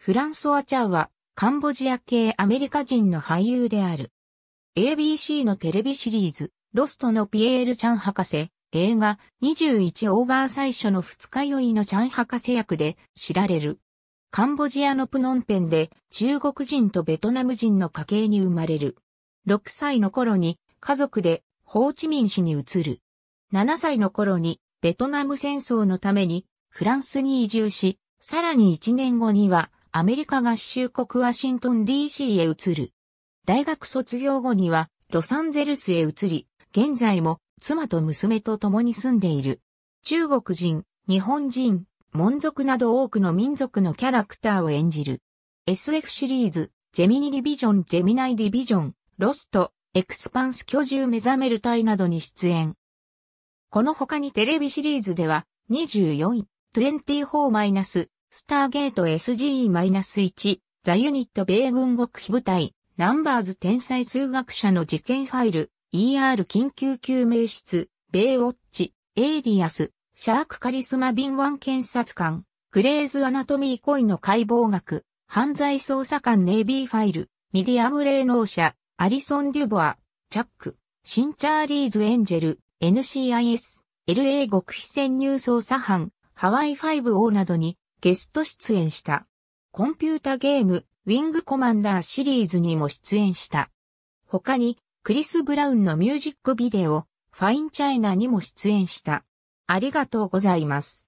フランソワ・チャウは、カンボジア系アメリカ人の俳優である。ABC のテレビシリーズ、ロストのピエール・チャン博士、映画21オーバー最初の二日酔いのチャン博士役で知られる。カンボジアのプノンペンで中国人とベトナム人の家系に生まれる。6歳の頃に家族でホーチミン市に移る。7歳の頃にベトナム戦争のためにフランスに移住し、さらに1年後にはアメリカ合衆国ワシントン DC へ移る。大学卒業後にはロサンゼルスへ移り、現在も妻と娘と共に住んでいる。中国人、日本人、門族など多くの民族のキャラクターを演じる。SF シリーズ、ジェミニディビジョン、ジェミナイディビジョン、ロスト、エクスパンス居住目覚める隊などに出演。この他にテレビシリーズでは、24位、2 4マイナス。スターゲート SG-1、ザユニット米軍極秘部隊、ナンバーズ天才数学者の事件ファイル、ER 緊急救命室、米ウォッチ、エイリアス、シャークカリスマ敏腕検察官、グレーズアナトミー恋の解剖学、犯罪捜査官ネイビーファイル、ミディアム霊能者、アリソン・デュボア、チャック、シンチャーリーズ・エンジェル、NCIS、LA 極秘潜入捜査班、ハワイ5ーなどにゲスト出演した。コンピュータゲーム、ウィングコマンダーシリーズにも出演した。他に、クリス・ブラウンのミュージックビデオ、ファイン・チャイナにも出演した。ありがとうございます。